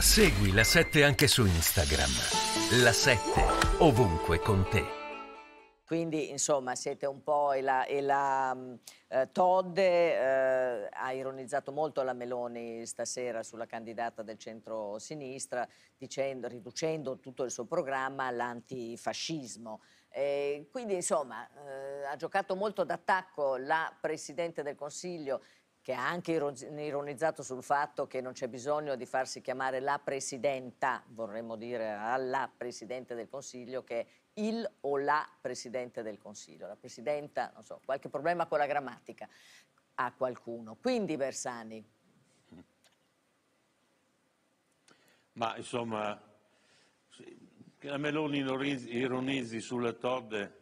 Segui la 7 anche su Instagram. La 7 ovunque con te. Quindi, insomma, siete un po' e la, e la mm, eh, Todd eh, ha ironizzato molto la Meloni stasera sulla candidata del centro-sinistra, dicendo, riducendo tutto il suo programma all'antifascismo. Eh, quindi, insomma, eh, ha giocato molto d'attacco la Presidente del Consiglio che ha anche ironizzato sul fatto che non c'è bisogno di farsi chiamare la Presidenta, vorremmo dire alla Presidente del Consiglio, che è il o la Presidente del Consiglio. La Presidenta, non so, qualche problema con la grammatica a qualcuno. Quindi Bersani. Ma insomma, che la Meloni ironizzi sulle todde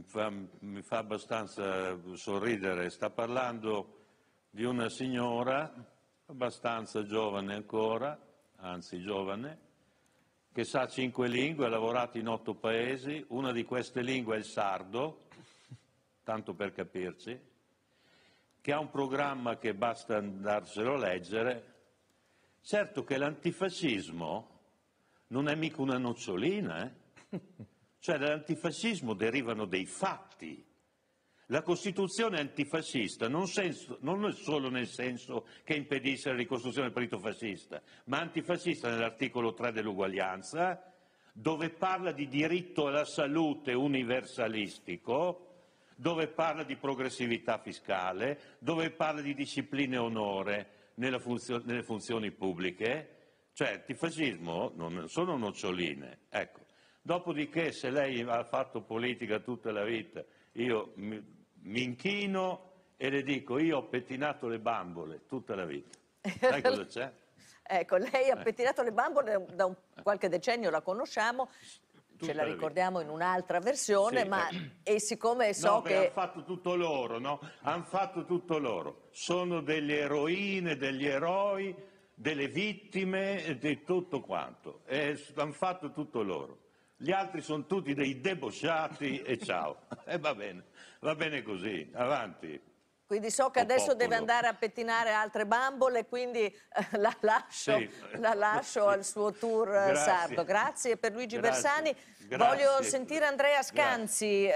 mi fa, mi fa abbastanza sorridere. Sta parlando di una signora abbastanza giovane ancora, anzi giovane, che sa cinque lingue, ha lavorato in otto paesi, una di queste lingue è il sardo, tanto per capirci, che ha un programma che basta andarselo a leggere. Certo che l'antifascismo non è mica una nocciolina, eh? Cioè dall'antifascismo derivano dei fatti. La Costituzione antifascista non, senso, non è solo nel senso che impedisce la ricostruzione del partito fascista, ma antifascista nell'articolo 3 dell'uguaglianza, dove parla di diritto alla salute universalistico, dove parla di progressività fiscale, dove parla di disciplina e onore funzio- nelle funzioni pubbliche. Cioè, il non sono noccioline. Ecco. Dopodiché, se lei ha fatto politica tutta la vita, io mi inchino e le dico, io ho pettinato le bambole tutta la vita. Sai cosa c'è? ecco, lei ha pettinato le bambole da un, qualche decennio, la conosciamo, ce la ricordiamo in un'altra versione, sì, ma eh. e siccome so no, che... hanno fatto tutto loro, no? Hanno fatto tutto loro. Sono delle eroine, degli eroi, delle vittime, di tutto quanto. hanno fatto tutto loro gli altri sono tutti dei debosciati e ciao. E va bene, va bene così, avanti. Quindi so che adesso popolo. deve andare a pettinare altre bambole, quindi eh, la lascio, sì. la lascio sì. al suo tour Grazie. sardo. Grazie per Luigi Grazie. Bersani. Voglio sentire Andrea Scanzi. Eh,